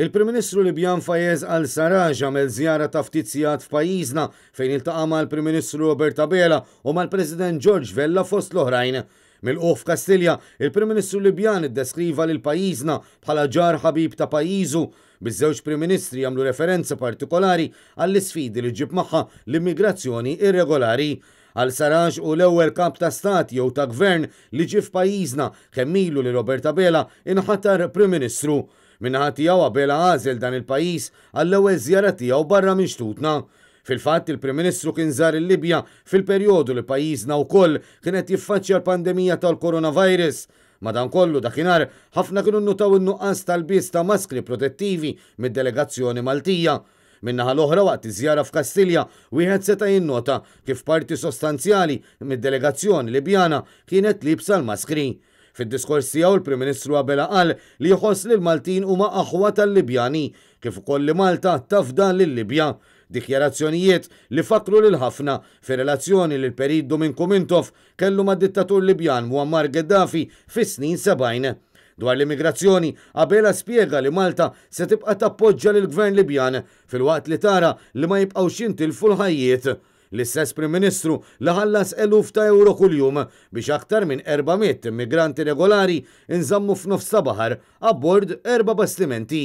Il-Prim Ministru Libjan Fajez għal Sarraj għamel zjara ta' ftit f'pajjiżna fejn iltaqa' mal-Prim Ministru Robert Abela u mal-President George Vella fost l-oħrajn. Mill-qof f'Kastilja, il-Prim Ministru Libjan iddeskriva lil pajjiżna bħala ġar ħabib ta' pajjiżu biż-żewġ Prim Ministri jagħmlu referenza partikolari għall-isfidi li ġib magħha l-immigrazzjoni irregolari għal Saraġ u l-ewwel kap ta' stat jew ta' gvern li ġif pajjiżna kemmilu li Roberta Bela inħatar Prim Ministru minnaħa tiegħu għabela għażel dan il-pajjiż għall-ewwel żjara tiegħu barra minn xtutna. Fil-fatt il-Prim Ministru kien żar il-Libja fil-perjodu li pajjiżna wkoll kienet jiffaċċja l-pandemija tal-koronavirus. Madankollu dakinhar ħafna kienu nutaw in-nuqqas tal-bies ta' maskri protettivi mid-delegazzjoni Maltija. Minna l-oħra waqt iżjara f'Kastilja wieħed seta' jinnota kif parti sostanzjali mid-delegazzjoni Libjana kienet libsa l-maskri. Fid-diskors tiegħu il-Prim-Ministru Abela qal li jħoss li l-Maltin huma aħwa tal-Libjani kif ukoll li Malta tafda lill-Libja dikjarazzjonijiet li faklu lil ħafna fi relazzjoni li l-periddu minn Kumintov kellu ma' dittatur Libjan Muammar Gaddafi fis snin 70. Dwar l-immigrazzjoni, Abela spiega li Malta se tibqa' tappoġġa lil gvern Libjan fil-waqt li tara li ma jibqgħux jintilfu l-ħajjiet l-istess Prim Ministru li ħallas eluf ta' euro kuljum biex aktar minn 400 immigranti regolari inżammu f'nofs sabaħar abbord erba bastimenti.